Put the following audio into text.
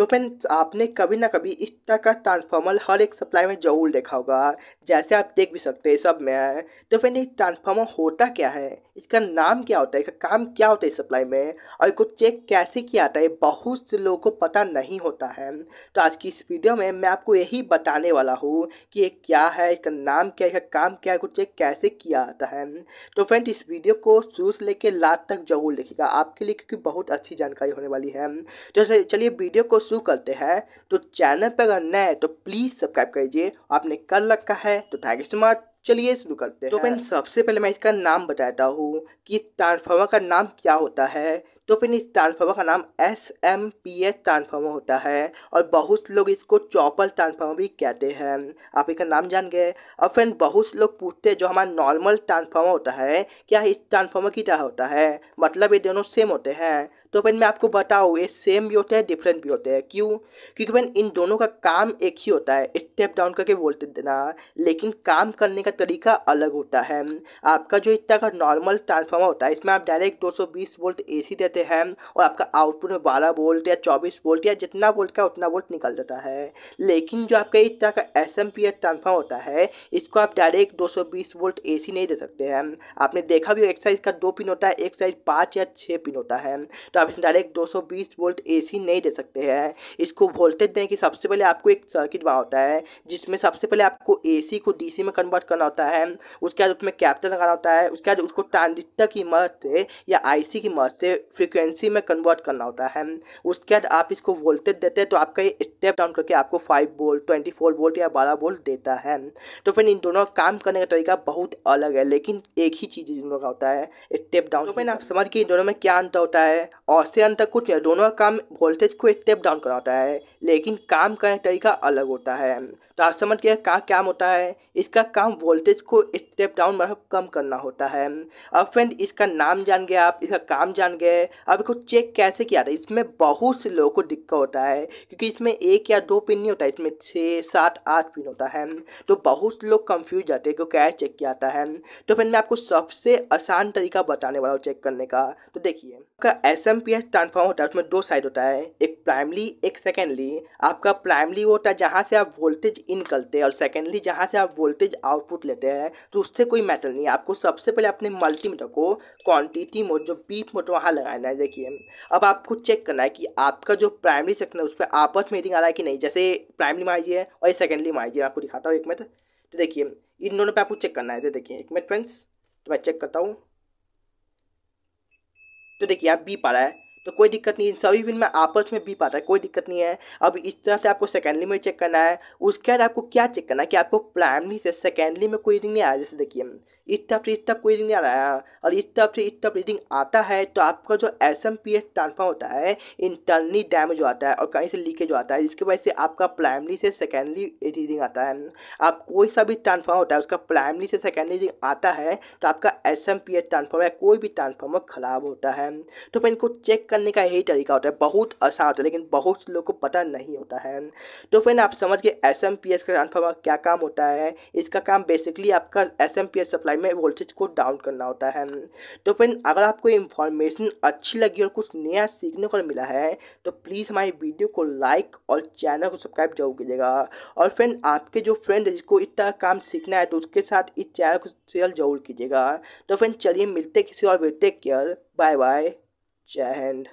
तो फ्रेंड्स आपने कभी ना कभी इस तरह का ट्रांसफार्मर हर एक सप्लाई में जरूर देखा होगा जैसे आप देख भी सकते हैं सब में तो फ्रेंड ये ट्रांसफार्मर होता क्या है इसका नाम क्या होता है इसका काम क्या होता है सप्लाई में और इसको चेक कैसे किया जाता है बहुत से लोगों को पता नहीं होता है तो आज की इस वीडियो में मैं आपको यही बताने वाला हूँ कि ये क्या है इसका नाम क्या है इसका काम क्या है इसको चेक कैसे किया जाता है तो फ्रेंड इस वीडियो को शुरू से लेकर लास्ट तक जरूर देखिएगा आपके लिए क्योंकि बहुत अच्छी जानकारी होने वाली है तो चलिए वीडियो को शुरू करते हैं तो चैनल पर अगर नए तो प्लीज़ सब्सक्राइब करिए आपने कर रखा है तो थैंक यू सो मच चलिए शुरू करते तो हैं तो फ्रेंड सबसे पहले मैं इसका नाम बताता हूँ कि ट्रांसफार्मर का नाम क्या होता है तो फिर इस ट्रांसफार्मर का नाम S M P S transformer होता है और बहुत लोग इसको चौपल ट्रांसफार्मर भी कहते हैं आप इसका नाम जान गए और फिर बहुत लोग पूछते हैं जो हमारा नॉर्मल ट्रांसफार्मर होता है क्या इस ट्रांसफार्मर की तरह होता है मतलब ये दोनों सेम होते हैं तो फिर मैं आपको बताऊँ ये सेम भी होते हैं डिफरेंट भी होते हैं क्यों क्योंकि फिर इन दोनों का काम एक ही होता है स्टेप डाउन करके बोलते देना लेकिन काम करने का तरीका अलग होता है आपका जो इतना का नॉर्मल ट्रांसफार्मर होता है इसमें आप डायरेक्ट 220 वोल्ट एसी देते करते हैं और आपका आउटपुट में बारह वोल्ट या चौबीस वोल्ट या जितना वोल्ट का उतना वोल्ट निकल जाता है लेकिन जो आपका इस तरह का एस एम पी या होता है इसको आप डायरेक्ट दो सौ बीस वोल्ट ए सी नहीं दे सकते हैं आपने देखा भी एक साइज का दो पिन होता है एक साइज पाँच या छः पिन होता है तो आप इसमें डायरेक्ट दो सौ बीस वोल्ट ए सी नहीं दे सकते हैं इसको वोल्टेज दें कि सबसे पहले आपको एक सर्किट बना होता है जिसमें सबसे पहले आपको ए सी को डी सी में कन्वर्ट करना होता है उसके बाद उसमें कैप्टन लगाना होता है उसके बाद उसको ट्रांजिस्टर की मदद से या आई सी की मदद से फ्रिक्वेंसी में कन्वर्ट करना होता है उसके बाद आप इसको वोल्टेज देते हैं तो आपका ये स्टेप डाउन करके आपको five volt twenty four volt या बारह वोल्ट देता है तो फिर इन दोनों का काम करने का तरीका बहुत अलग है लेकिन एक ही चीज़ इन दोनों का होता है स्टेप डाउन तो फिर आप समझ के इन दोनों में क्या अंतर होता है और से अंतर कुछ नहीं दोनों का काम वोल्टेज को स्टेप डाउन करना होता है लेकिन काम करने का तरीका अलग होता है तो आप समझ गए का क्या होता है इसका काम वोल्टेज को स्टेप डाउन मतलब कम करना होता है अब फ्रेंड इसका नाम जान गए आप इसका काम जान गए अब इसको चेक कैसे किया जाता है इसमें बहुत से लोगों को दिक्कत होता है क्योंकि इसमें एक या दो पिन नहीं होता है इसमें छः सात आठ पिन होता है तो बहुत से लोग कंफ्यूज जाते हैं कि कैसे चेक किया जाता है तो फिर मैं आपको सबसे आसान तरीका बताने वाला हूँ चेक करने का तो देखिए आपका S M P S transform होता है उसमें दो साइड होता है एक प्राइमली एक सेकेंडली आपका प्राइमली वो होता है जहाँ से आप वोल्टेज इन करते हैं और सेकेंडली जहाँ से आप वोल्टेज आउटपुट लेते हैं तो उससे कोई मैटर नहीं है आपको सबसे पहले अपने मल्टीमीटर को क्वान्टिटी मोड जो बीप मोड वहाँ लगाना है देखिए अब आपको चेक करना है कि आपका जो प्राइमरी सेक्शन है उस पर आपस में रीडिंग आ रहा है कि नहीं जैसे प्राइमरी मारिए और ये सेकेंडली मारिए आपको दिखाता हूँ एक मिनट तो देखिए इन दोनों पर आपको चेक करना है तो देखिए एक मिनट फ्रेंड्स तो मैं चेक करता हूँ तो देखिए आप बी पा रहा है तो कोई दिक्कत नहीं इन सभी बिन में आपस में भी पाता है कोई दिक्कत नहीं है अब इस तरह से आपको सेकेंडली में चेक करना है उसके बाद आपको क्या चेक करना है कि आपको प्राइमरी से सेकेंडली में कोई रीडिंग नहीं आया जैसे देखिए इस तरफ से इस तरफ कोई रिंग नहीं आ रहा है और इस तरफ से इस तरफ रीडिंग आता है तो आपका जो S M P S transform होता है इंटरनली डैमेज होता आता है और कहीं से लीकेज होता आता है जिसकी वजह से आपका प्राइमरी से सेकेंडली रीडिंग आता है आप कोई सा भी ट्रांसफॉर्म होता है उसका प्राइमरी से सेकेंडली रीडिंग आता है तो आपका S M P S transformer या कोई भी ट्रांसफॉर्मर खराब होता है तो फिर इनको चेक करने का यही तरीका होता है बहुत आसान होता है लेकिन बहुत लोग को पता नहीं होता है तो फिर आप समझ गए एस एम पी एस का ट्रांसफार्मर क्या काम होता है इसका काम बेसिकली आपका S M P S supply में वोल्टेज को डाउन करना होता है तो फिर अगर आपको इन्फॉर्मेशन अच्छी लगी और कुछ नया सीखने को मिला है तो प्लीज़ हमारी वीडियो को लाइक और चैनल को सब्सक्राइब जरूर कीजिएगा और फ्रेंड आपके जो फ्रेंड है जिसको इतना काम सीखना है तो उसके साथ इस चैनल को शेयर जरूर कीजिएगा तो फ्रेंड चलिए मिलते किसी और way take care bye bye And.